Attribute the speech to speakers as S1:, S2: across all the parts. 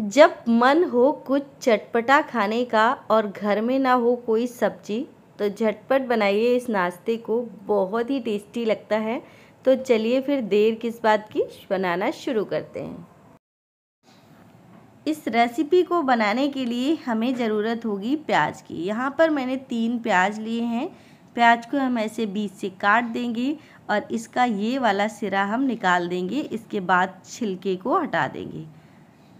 S1: जब मन हो कुछ चटपटा खाने का और घर में ना हो कोई सब्जी तो झटपट बनाइए इस नाश्ते को बहुत ही टेस्टी लगता है तो चलिए फिर देर किस बात की बनाना शुरू करते हैं इस रेसिपी को बनाने के लिए हमें ज़रूरत होगी प्याज की यहाँ पर मैंने तीन प्याज लिए हैं प्याज को हम ऐसे बीच से काट देंगे और इसका ये वाला सिरा हम निकाल देंगे इसके बाद छिलके को हटा देंगे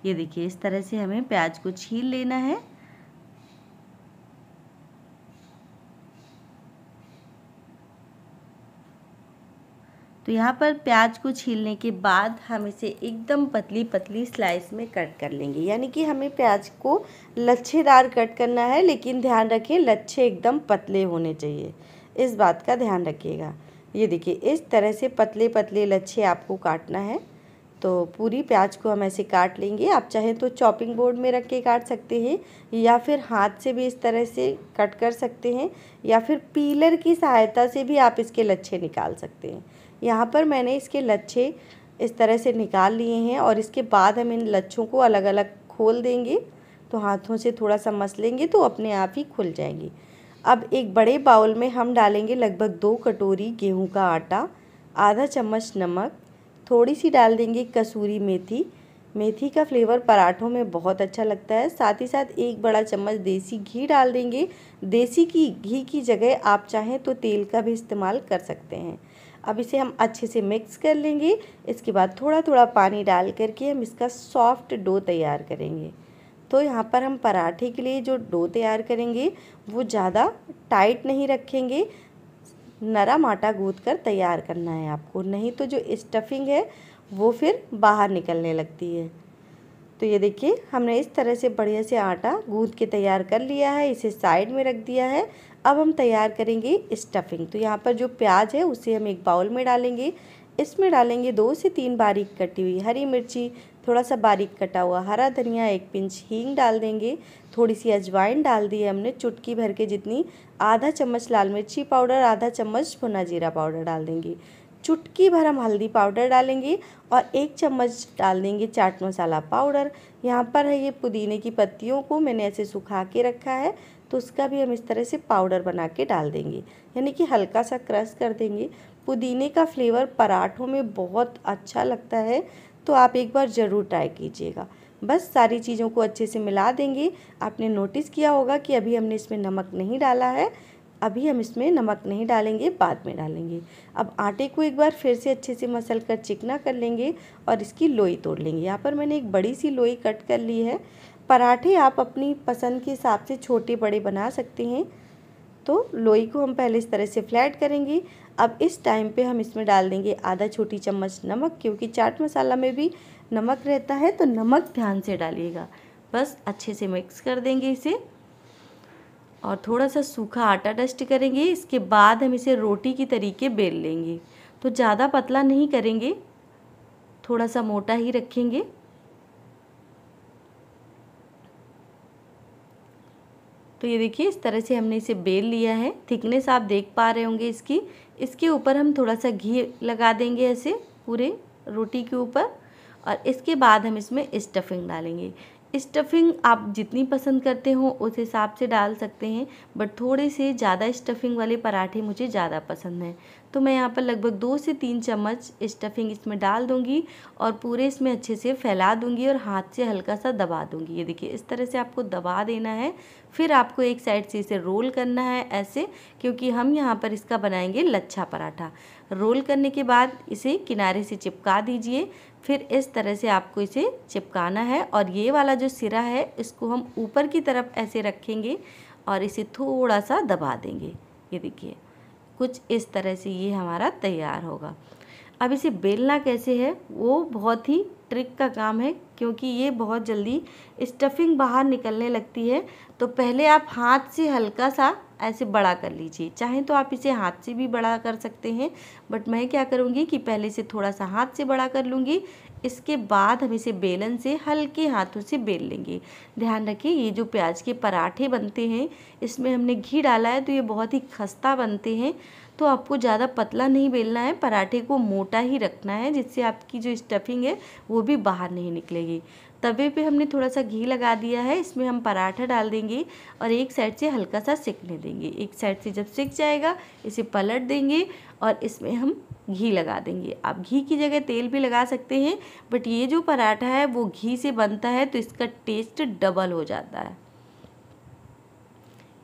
S1: ये देखिए इस तरह से हमें प्याज को छील लेना है तो यहाँ पर प्याज को छीलने के बाद हम इसे एकदम पतली पतली स्लाइस में कट कर लेंगे यानी कि हमें प्याज को लच्छेदार कट करना है लेकिन ध्यान रखें लच्छे एकदम पतले होने चाहिए इस बात का ध्यान रखिएगा ये देखिए इस तरह से पतले पतले लच्छे आपको काटना है तो पूरी प्याज को हम ऐसे काट लेंगे आप चाहें तो चॉपिंग बोर्ड में रख के काट सकते हैं या फिर हाथ से भी इस तरह से कट कर सकते हैं या फिर पीलर की सहायता से भी आप इसके लच्छे निकाल सकते हैं यहाँ पर मैंने इसके लच्छे इस तरह से निकाल लिए हैं और इसके बाद हम इन लच्छों को अलग अलग खोल देंगे तो हाथों से थोड़ा सा मस लेंगे तो अपने आप ही खुल जाएंगे अब एक बड़े बाउल में हम डालेंगे लगभग दो कटोरी गेहूं का आटा आधा चम्मच नमक थोड़ी सी डाल देंगे कसूरी मेथी मेथी का फ्लेवर पराठों में बहुत अच्छा लगता है साथ ही साथ एक बड़ा चम्मच देसी घी डाल देंगे देसी की घी की जगह आप चाहें तो तेल का भी इस्तेमाल कर सकते हैं अब इसे हम अच्छे से मिक्स कर लेंगे इसके बाद थोड़ा थोड़ा पानी डाल करके हम इसका सॉफ्ट डो तैयार करेंगे तो यहाँ पर हम पराठे के लिए जो डो तैयार करेंगे वो ज़्यादा टाइट नहीं रखेंगे नरम आटा गूँथ कर तैयार करना है आपको नहीं तो जो स्टफिंग है वो फिर बाहर निकलने लगती है तो ये देखिए हमने इस तरह से बढ़िया से आटा गूंद के तैयार कर लिया है इसे साइड में रख दिया है अब हम तैयार करेंगे स्टफिंग तो यहाँ पर जो प्याज है उसे हम एक बाउल में डालेंगे इसमें डालेंगे दो से तीन बारीक कटी हुई हरी मिर्ची थोड़ा सा बारीक कटा हुआ हरा धनिया एक पिंच हींग डाल देंगे थोड़ी सी अजवाइन डाल दी है हमने चुटकी भर के जितनी आधा चम्मच लाल मिर्ची पाउडर आधा चम्मच भुना जीरा पाउडर डाल देंगे चुटकी भर हम हल्दी पाउडर डालेंगे और एक चम्मच डाल देंगे चाट मसाला पाउडर यहाँ पर है ये पुदीने की पत्तियों को मैंने ऐसे सुखा के रखा है तो उसका भी हम इस तरह से पाउडर बना के डाल देंगे यानी कि हल्का सा क्रश कर देंगे पुदीने का फ्लेवर पराठों में बहुत अच्छा लगता है तो आप एक बार ज़रूर ट्राई कीजिएगा बस सारी चीज़ों को अच्छे से मिला देंगे आपने नोटिस किया होगा कि अभी हमने इसमें नमक नहीं डाला है अभी हम इसमें नमक नहीं डालेंगे बाद में डालेंगे अब आटे को एक बार फिर से अच्छे से मसल कर चिकना कर लेंगे और इसकी लोई तोड़ लेंगे यहाँ पर मैंने एक बड़ी सी लोई कट कर ली है पराठे आप अपनी पसंद के हिसाब से छोटे बड़े बना सकते हैं तो लोई को हम पहले इस तरह से फ्लैट करेंगे अब इस टाइम पे हम इसमें डाल देंगे आधा छोटी चम्मच नमक क्योंकि चाट मसाला में भी नमक रहता है तो नमक ध्यान से डालिएगा बस अच्छे से मिक्स कर देंगे इसे और थोड़ा सा सूखा आटा डस्ट करेंगे इसके बाद हम इसे रोटी की तरीके बेल लेंगे तो ज़्यादा पतला नहीं करेंगे थोड़ा सा मोटा ही रखेंगे तो ये देखिए इस तरह से हमने इसे बेल लिया है थिकनेस आप देख पा रहे होंगे इसकी इसके ऊपर हम थोड़ा सा घी लगा देंगे ऐसे पूरे रोटी के ऊपर और इसके बाद हम इसमें स्टफिंग डालेंगे स्टफिंग आप जितनी पसंद करते हो उस हिसाब से डाल सकते हैं बट थोड़े से ज़्यादा स्टफिंग वाले पराठे मुझे ज़्यादा पसंद हैं तो मैं यहाँ पर लगभग दो से तीन चम्मच स्टफिंग इसमें डाल दूँगी और पूरे इसमें अच्छे से फैला दूँगी और हाथ से हल्का सा दबा दूँगी ये देखिए इस तरह से आपको दबा देना है फिर आपको एक साइड से इसे रोल करना है ऐसे क्योंकि हम यहाँ पर इसका बनाएंगे लच्छा पराठा रोल करने के बाद इसे किनारे से चिपका दीजिए फिर इस तरह से आपको इसे चिपकाना है और ये वाला जो सिरा है इसको हम ऊपर की तरफ ऐसे रखेंगे और इसे थोड़ा सा दबा देंगे ये देखिए कुछ इस तरह से ये हमारा तैयार होगा अब इसे बेलना कैसे है वो बहुत ही ट्रिक का काम है क्योंकि ये बहुत जल्दी स्टफिंग बाहर निकलने लगती है तो पहले आप हाथ से हल्का सा ऐसे बड़ा कर लीजिए चाहे तो आप इसे हाथ से भी बड़ा कर सकते हैं बट मैं क्या करूँगी कि पहले से थोड़ा सा हाथ से बड़ा कर लूँगी इसके बाद हम इसे बेलन से हल्के हाथों से बेल लेंगे ध्यान रखिए ये जो प्याज के पराठे बनते हैं इसमें हमने घी डाला है तो ये बहुत ही खस्ता बनते हैं तो आपको ज़्यादा पतला नहीं बेलना है पराठे को मोटा ही रखना है जिससे आपकी जो स्टफिंग है वो भी बाहर नहीं निकलेगी तवे पे हमने थोड़ा सा घी लगा दिया है इसमें हम पराठा डाल देंगे और एक साइड से हल्का सा सेकने देंगे एक साइड से जब सेक जाएगा इसे पलट देंगे और इसमें हम घी लगा देंगे आप घी की जगह तेल भी लगा सकते हैं बट ये जो पराठा है वो घी से बनता है तो इसका टेस्ट डबल हो जाता है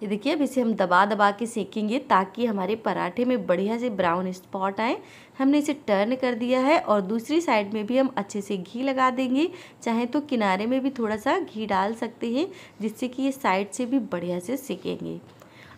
S1: ये देखिए अब इसे हम दबा दबा के सेकेंगे ताकि हमारे पराठे में बढ़िया से ब्राउन स्पॉट आए हमने इसे टर्न कर दिया है और दूसरी साइड में भी हम अच्छे से घी लगा देंगे चाहे तो किनारे में भी थोड़ा सा घी डाल सकते हैं जिससे कि ये साइड से भी बढ़िया से सेकेंगे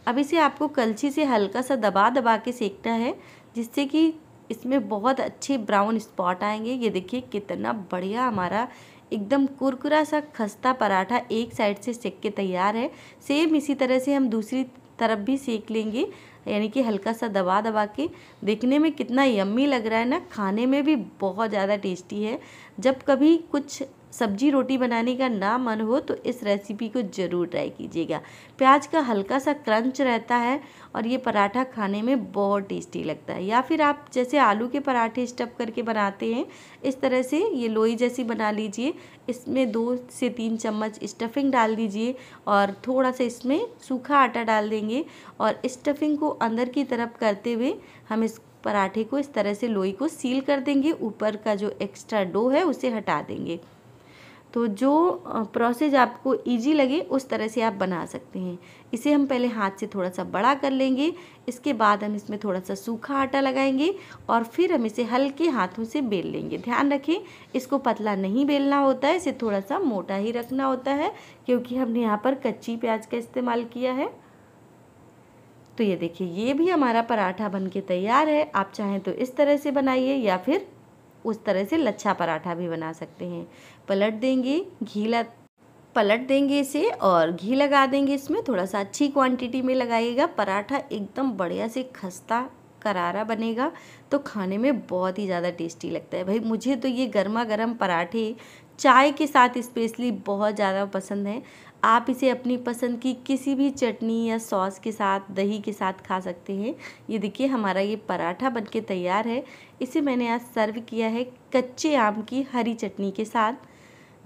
S1: अब इसे आपको कलछी से हल्का सा दबा दबा के सेकना है जिससे कि इसमें बहुत अच्छे ब्राउन स्पॉट आएंगे ये देखिए कितना बढ़िया हमारा एकदम कुरकुरा सा खस्ता पराठा एक साइड से सेक के तैयार है सेम इसी तरह से हम दूसरी तरफ भी सेक लेंगे यानी कि हल्का सा दबा दबा के देखने में कितना यम्मी लग रहा है ना खाने में भी बहुत ज़्यादा टेस्टी है जब कभी कुछ सब्जी रोटी बनाने का ना मन हो तो इस रेसिपी को ज़रूर ट्राई कीजिएगा प्याज का हल्का सा क्रंच रहता है और ये पराठा खाने में बहुत टेस्टी लगता है या फिर आप जैसे आलू के पराठे स्टफ करके बनाते हैं इस तरह से ये लोई जैसी बना लीजिए इसमें दो से तीन चम्मच स्टफिंग डाल दीजिए और थोड़ा सा इसमें सूखा आटा डाल देंगे और स्टफिंग को अंदर की तरफ करते हुए हम इस पराठे को इस तरह से लोई को सील कर देंगे ऊपर का जो एक्स्ट्रा डो है उसे हटा देंगे तो जो प्रोसेस आपको इजी लगे उस तरह से आप बना सकते हैं इसे हम पहले हाथ से थोड़ा सा बड़ा कर लेंगे इसके बाद हम इसमें थोड़ा सा सूखा आटा लगाएंगे और फिर हम इसे हल्के हाथों से बेल लेंगे ध्यान रखें इसको पतला नहीं बेलना होता है इसे थोड़ा सा मोटा ही रखना होता है क्योंकि हमने यहाँ पर कच्ची प्याज का इस्तेमाल किया है तो ये देखिए ये भी हमारा पराठा बनके तैयार है आप चाहें तो इस तरह से बनाइए या फिर उस तरह से लच्छा पराठा भी बना सकते हैं पलट देंगे घी पलट देंगे इसे और घी लगा देंगे इसमें थोड़ा सा अच्छी क्वांटिटी में लगाइएगा पराठा एकदम बढ़िया से खस्ता करारा बनेगा तो खाने में बहुत ही ज़्यादा टेस्टी लगता है भाई मुझे तो ये गर्मा गर्म पराठे चाय के साथ स्पेशली बहुत ज़्यादा पसंद है आप इसे अपनी पसंद की किसी भी चटनी या सॉस के साथ दही के साथ खा सकते हैं ये देखिए हमारा ये पराठा बनके तैयार है इसे मैंने आज सर्व किया है कच्चे आम की हरी चटनी के साथ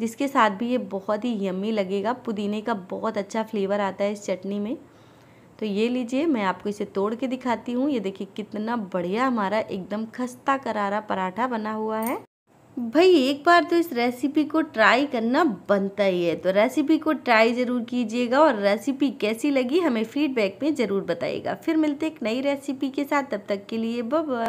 S1: जिसके साथ भी ये बहुत ही यम्मी लगेगा पुदीने का बहुत अच्छा फ्लेवर आता है इस चटनी में तो ये लीजिए मैं आपको इसे तोड़ के दिखाती हूँ ये देखिए कितना बढ़िया हमारा एकदम खस्ता करारा पराठा बना हुआ है भाई एक बार तो इस रेसिपी को ट्राई करना बनता ही है तो रेसिपी को ट्राई ज़रूर कीजिएगा और रेसिपी कैसी लगी हमें फीडबैक में ज़रूर बताइएगा फिर मिलते एक नई रेसिपी के साथ तब तक के लिए बब